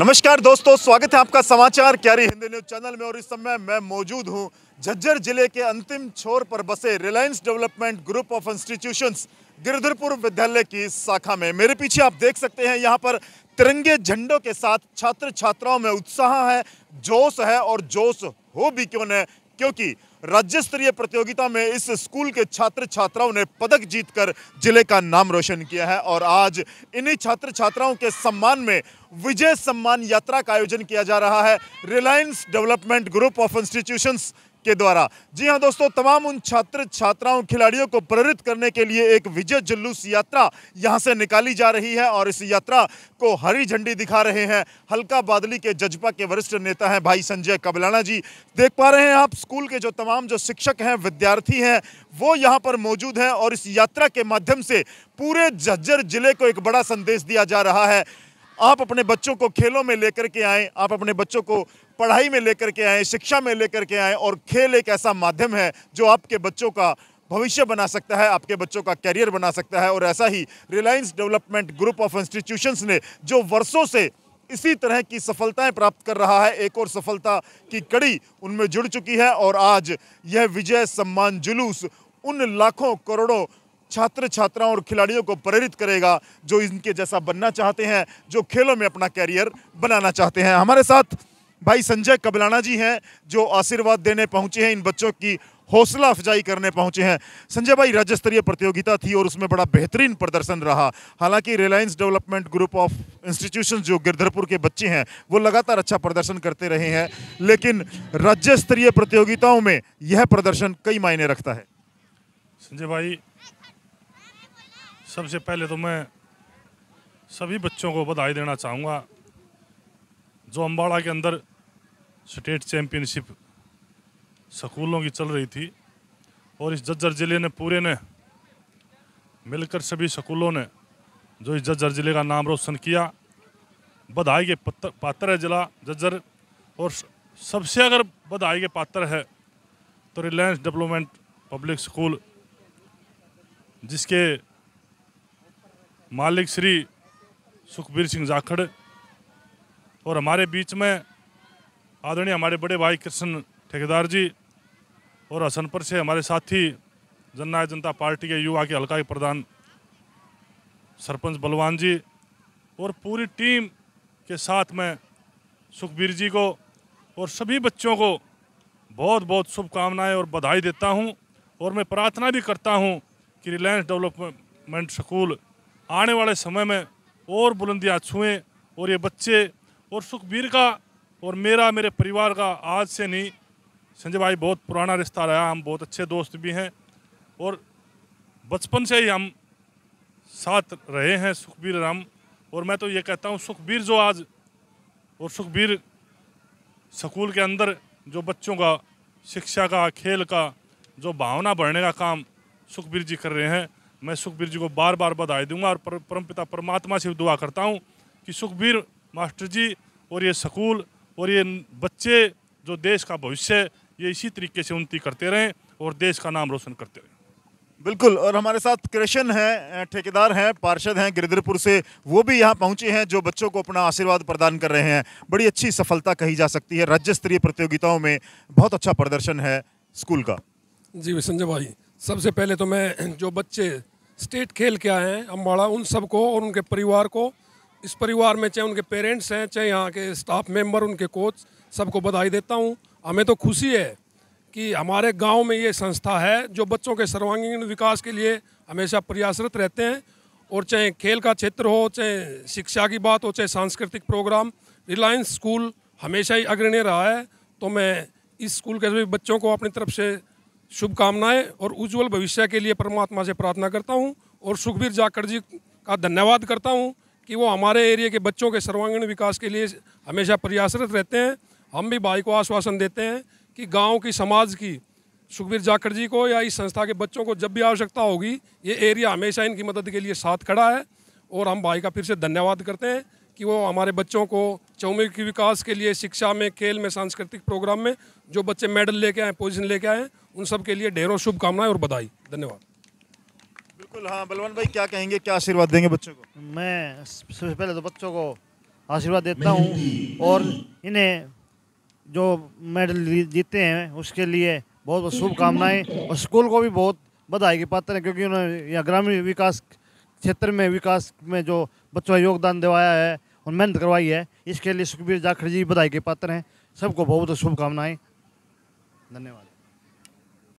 नमस्कार दोस्तों स्वागत है आपका समाचार क्यारी हिंदी न्यूज चैनल में और इस समय मैं मौजूद हूं झज्जर जिले के अंतिम छोर पर बसे Reliance Development Group of Institutions Girdharpur विद्यालय की शाखा में मेरे पीछे आप देख सकते हैं यहाँ पर तिरंगे झंडों के साथ छात्र छात्राओं में उत्साह है जोश है और जोश हो भी क्यों न क्योंकि राज्य स्तरीय प्रतियोगिता में इस स्कूल के छात्र छात्राओं ने पदक जीतकर जिले का नाम रोशन किया है और आज इन्हीं छात्र छात्राओं के सम्मान में विजय सम्मान यात्रा का आयोजन किया जा रहा है Reliance Development Group of Institutions के द्वारा जी हाँ दोस्तों तमाम उन छात्र छात्राओं खिलाड़ियों को प्रेरित करने के लिए एक विजय जुलूस यात्रा यहाँ से निकाली जा रही है और इस यात्रा को हरी झंडी दिखा रहे हैं हल्का बादली के जजपा के वरिष्ठ नेता हैं भाई संजय कबलाना जी देख पा रहे हैं आप स्कूल के जो तमाम जो शिक्षक हैं विद्यार्थी हैं वो यहाँ पर मौजूद हैं और इस यात्रा के माध्यम से पूरे झज्जर जिले को एक बड़ा संदेश दिया जा रहा है आप अपने बच्चों को खेलों में लेकर के आएँ आप अपने बच्चों को पढ़ाई में लेकर के आएँ शिक्षा में लेकर के आएँ और खेल एक ऐसा माध्यम है जो आपके बच्चों का भविष्य बना सकता है आपके बच्चों का कैरियर बना सकता है और ऐसा ही Reliance Development Group of Institutions ने जो वर्षों से इसी तरह की सफलताएं प्राप्त कर रहा है एक और सफलता की कड़ी उनमें जुड़ चुकी है और आज यह विजय सम्मान जुलूस उन लाखों करोड़ों छात्र छात्राओं और खिलाड़ियों को प्रेरित करेगा जो इनके जैसा बनना चाहते हैं जो खेलों में अपना कैरियर बनाना चाहते हैं हमारे साथ भाई संजय कबलाना जी हैं जो आशीर्वाद देने पहुंचे हैं इन बच्चों की हौसला अफजाई करने पहुंचे हैं संजय भाई राज्य स्तरीय प्रतियोगिता थी और उसमें बड़ा बेहतरीन प्रदर्शन रहा हालांकि Reliance Development Group of Institution जो गिरधरपुर के बच्चे हैं वो लगातार अच्छा प्रदर्शन करते रहे हैं लेकिन राज्य स्तरीय प्रतियोगिताओं में यह प्रदर्शन कई मायने रखता है संजय भाई सबसे पहले तो मैं सभी बच्चों को बधाई देना चाहूँगा जो अम्बाड़ा के अंदर स्टेट चैम्पियनशिप स्कूलों की चल रही थी और इस जज्जर ज़िले ने पूरे ने मिलकर सभी स्कूलों ने जो इस जज्जर ज़िले का नाम रोशन किया बधाई के पत्र पात्र है जिला जज्जर और सबसे अगर बधाई के पात्र है तो रिलायंस डेवलपमेंट पब्लिक स्कूल जिसके मालिक श्री सुखबीर सिंह जाखड़ और हमारे बीच में आदरणीय हमारे बड़े भाई कृष्ण ठेकेदार जी और हसनपुर से हमारे साथी जननायक जनता पार्टी के युवा के हल्का के प्रधान सरपंच बलवान जी और पूरी टीम के साथ में सुखबीर जी को और सभी बच्चों को बहुत बहुत शुभकामनाएं और बधाई देता हूं और मैं प्रार्थना भी करता हूं कि रिलायंस डेवलपमेंट स्कूल आने वाले समय में और बुलंदियाँ छुएँ और ये बच्चे और सुखबीर का और मेरा मेरे परिवार का आज से नहीं संजय भाई बहुत पुराना रिश्ता रहा हम बहुत अच्छे दोस्त भी हैं और बचपन से ही हम साथ रहे हैं सुखबीर राम और मैं तो ये कहता हूँ सुखबीर जो आज और सुखबीर स्कूल के अंदर जो बच्चों का शिक्षा का खेल का जो भावना बढ़ने का काम सुखबीर जी कर रहे हैं मैं सुखबीर जी को बार बार बधाई दूंगा और परमपिता परमात्मा से दुआ करता हूँ कि सुखबीर मास्टर जी और ये स्कूल और ये बच्चे जो देश का भविष्य ये इसी तरीके से उन्नति करते रहें और देश का नाम रोशन करते रहें बिल्कुल और हमारे साथ कृष्ण हैं ठेकेदार हैं पार्षद हैं गिरधरपुर से वो भी यहाँ पहुँचे हैं जो बच्चों को अपना आशीर्वाद प्रदान कर रहे हैं बड़ी अच्छी सफलता कही जा सकती है राज्य स्तरीय प्रतियोगिताओं में बहुत अच्छा प्रदर्शन है स्कूल का जी संजय भाई सबसे पहले तो मैं जो बच्चे स्टेट खेल क्या हैं अम्बाड़ा उन सबको और उनके परिवार को इस परिवार में चाहे उनके पेरेंट्स हैं चाहे यहाँ के स्टाफ मेंबर उनके कोच सबको बधाई देता हूँ हमें तो खुशी है कि हमारे गांव में ये संस्था है जो बच्चों के सर्वांगीण विकास के लिए हमेशा प्रयासरत रहते हैं और चाहे खेल का क्षेत्र हो चाहे शिक्षा की बात हो चाहे सांस्कृतिक प्रोग्राम रिलायंस स्कूल हमेशा ही अग्रणी रहा है तो मैं इस स्कूल के सभी बच्चों को अपनी तरफ से शुभकामनाएं और उज्जवल भविष्य के लिए परमात्मा से प्रार्थना करता हूं और सुखबीर जाखड़ जी का धन्यवाद करता हूं कि वो हमारे एरिया के बच्चों के सर्वांगीण विकास के लिए हमेशा प्रयासरत रहते हैं हम भी भाई को आश्वासन देते हैं कि गाँव की समाज की सुखबीर जाखड़ जी को या इस संस्था के बच्चों को जब भी आवश्यकता होगी ये एरिया हमेशा इनकी मदद के लिए साथ खड़ा है और हम भाई का फिर से धन्यवाद करते हैं कि वो हमारे बच्चों को चौमुखी विकास के लिए शिक्षा में खेल में सांस्कृतिक प्रोग्राम में जो बच्चे मेडल लेके आए पोजीशन लेके आए उन सब के लिए ढेरों शुभकामनाएं और बधाई धन्यवाद बिल्कुल हाँ बलवान भाई क्या कहेंगे क्या आशीर्वाद देंगे बच्चों को मैं सबसे पहले तो बच्चों को आशीर्वाद देता हूँ और इन्हें जो मेडल जीते हैं उसके लिए बहुत बहुत शुभकामनाएँ और स्कूल को भी बहुत बधाई के पात्र हैं क्योंकि उन्होंने यहाँ ग्रामीण विकास क्षेत्र में विकास में जो बच्चों का योगदान दिलाया है और मेहनत करवाई है इसके लिए सुखबीर जाखड़ जी बधाई के पात्र हैं सबको बहुत शुभकामनाएं धन्यवाद